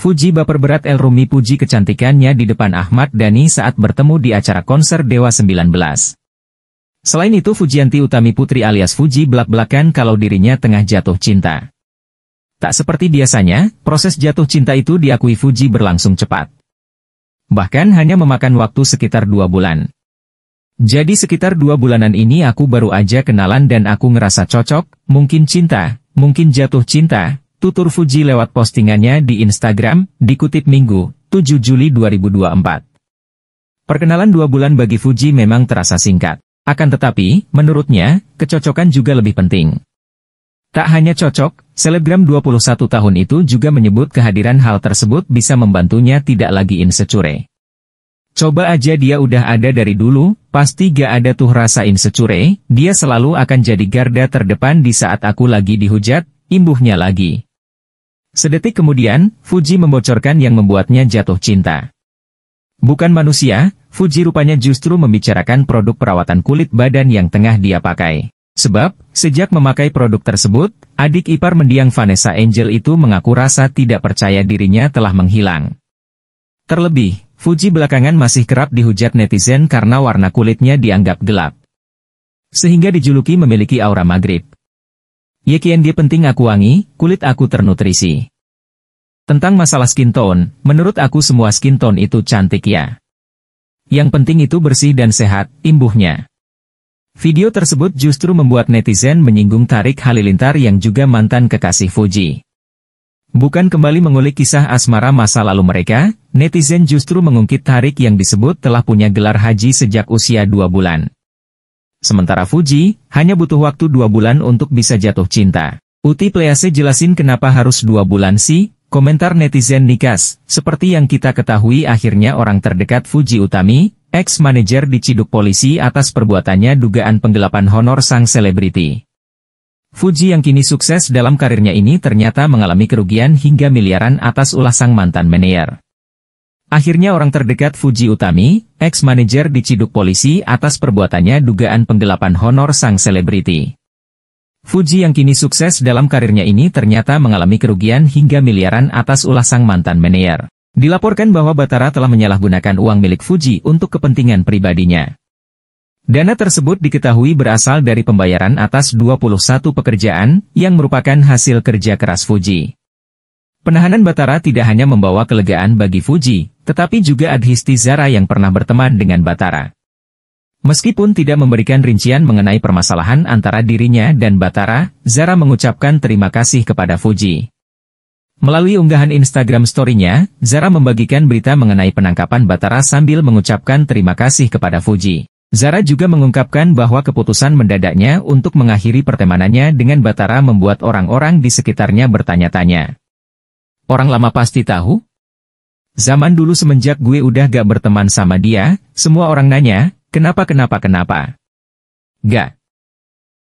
Fuji baper berat El Rumi puji kecantikannya di depan Ahmad Dhani saat bertemu di acara konser Dewa 19. Selain itu Fujianti Utami Putri alias Fuji belak-belakan kalau dirinya tengah jatuh cinta. Tak seperti biasanya, proses jatuh cinta itu diakui Fuji berlangsung cepat. Bahkan hanya memakan waktu sekitar dua bulan. Jadi sekitar dua bulanan ini aku baru aja kenalan dan aku ngerasa cocok, mungkin cinta, mungkin jatuh cinta, Tutur Fuji lewat postingannya di Instagram, dikutip Minggu, 7 Juli 2024. Perkenalan dua bulan bagi Fuji memang terasa singkat. Akan tetapi, menurutnya, kecocokan juga lebih penting. Tak hanya cocok, selebgram 21 tahun itu juga menyebut kehadiran hal tersebut bisa membantunya tidak lagi insecure. Coba aja dia udah ada dari dulu, pasti gak ada tuh rasa insecure, dia selalu akan jadi garda terdepan di saat aku lagi dihujat, imbuhnya lagi. Sedetik kemudian, Fuji membocorkan yang membuatnya jatuh cinta. Bukan manusia, Fuji rupanya justru membicarakan produk perawatan kulit badan yang tengah dia pakai. Sebab, sejak memakai produk tersebut, adik ipar mendiang Vanessa Angel itu mengaku rasa tidak percaya dirinya telah menghilang. Terlebih, Fuji belakangan masih kerap dihujat netizen karena warna kulitnya dianggap gelap. Sehingga dijuluki memiliki aura maghrib. Yekien dia penting aku wangi, kulit aku ternutrisi. Tentang masalah skin tone, menurut aku semua skin tone itu cantik ya. Yang penting itu bersih dan sehat, imbuhnya. Video tersebut justru membuat netizen menyinggung Tarik Halilintar yang juga mantan kekasih Fuji. Bukan kembali mengulik kisah asmara masa lalu mereka, netizen justru mengungkit Tarik yang disebut telah punya gelar haji sejak usia 2 bulan. Sementara Fuji, hanya butuh waktu dua bulan untuk bisa jatuh cinta. Uti Please jelasin kenapa harus dua bulan sih? Komentar netizen Nikas, seperti yang kita ketahui akhirnya orang terdekat Fuji Utami, ex manager diciduk polisi atas perbuatannya dugaan penggelapan honor sang selebriti. Fuji yang kini sukses dalam karirnya ini ternyata mengalami kerugian hingga miliaran atas ulah sang mantan manajer. Akhirnya orang terdekat Fuji Utami, ex-manajer diciduk polisi atas perbuatannya dugaan penggelapan honor sang selebriti. Fuji yang kini sukses dalam karirnya ini ternyata mengalami kerugian hingga miliaran atas ulah sang mantan manajer. Dilaporkan bahwa Batara telah menyalahgunakan uang milik Fuji untuk kepentingan pribadinya. Dana tersebut diketahui berasal dari pembayaran atas 21 pekerjaan yang merupakan hasil kerja keras Fuji. Penahanan Batara tidak hanya membawa kelegaan bagi Fuji, tetapi juga adhisti Zara yang pernah berteman dengan Batara. Meskipun tidak memberikan rincian mengenai permasalahan antara dirinya dan Batara, Zara mengucapkan terima kasih kepada Fuji. Melalui unggahan Instagram story-nya, Zara membagikan berita mengenai penangkapan Batara sambil mengucapkan terima kasih kepada Fuji. Zara juga mengungkapkan bahwa keputusan mendadaknya untuk mengakhiri pertemanannya dengan Batara membuat orang-orang di sekitarnya bertanya-tanya. Orang lama pasti tahu, Zaman dulu semenjak gue udah gak berteman sama dia, semua orang nanya, kenapa kenapa kenapa. Gak.